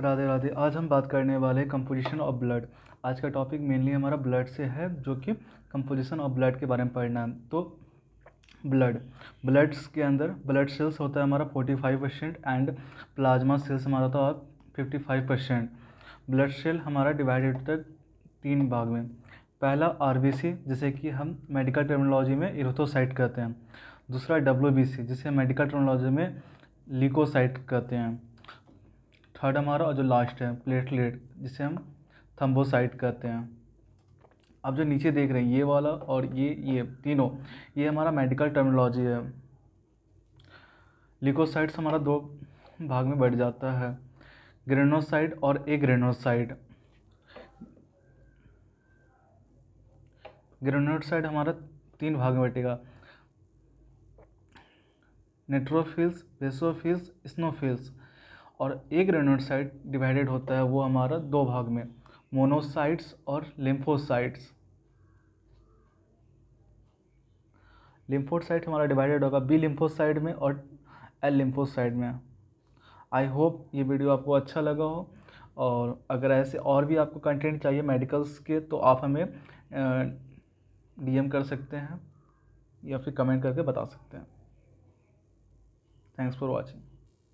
राधे राधे आज हम बात करने वाले हैं कंपोजिशन ऑफ ब्लड आज का टॉपिक मेनली हमारा ब्लड से है जो कि कंपोजिशन ऑफ ब्लड के बारे में पढ़ना है तो ब्लड ब्लड्स के अंदर ब्लड सेल्स होता है हमारा forty five percent and plasma cells हमारा होता है fifty five percent blood cell हमारा डिवाइडेड होता है तीन भाग में पहला आर जिसे कि हम मेडिकल टर्मिनोलॉजी में इरोथोसाइट कहते हैं दूसरा डब्ल्यू जिसे मेडिकल टर्मिनोलॉजी में लिकोसाइट कहते हैं थर्ड हमारा और जो लास्ट है प्लेटलेट जिसे हम थम्बोसाइट कहते हैं अब जो नीचे देख रहे हैं ये वाला और ये ये तीनों ये हमारा मेडिकल टर्मिनोलॉजी है लिकोसाइट्स हमारा दो भाग में बढ़ जाता है ग्रेनोसाइट और ए ग्रेनोसाइट ग्रेनोसाइट हमारा तीन भाग में बैठेगा नेट्रोफिल्स बेसोफिल्स स्नोफिल्स और एक रेनोसाइट डिवाइडेड होता है वो हमारा दो भाग में मोनोसाइट्स और लिम्फोसाइट्स लिम्फोसाइट हमारा डिवाइडेड होगा बी लिम्फोसाइड में और एल लिम्फोसाइड में आई होप ये वीडियो आपको अच्छा लगा हो और अगर ऐसे और भी आपको कंटेंट चाहिए मेडिकल्स के तो आप हमें डीएम कर सकते हैं या फिर कमेंट करके बता सकते हैं थैंक्स फॉर वॉचिंग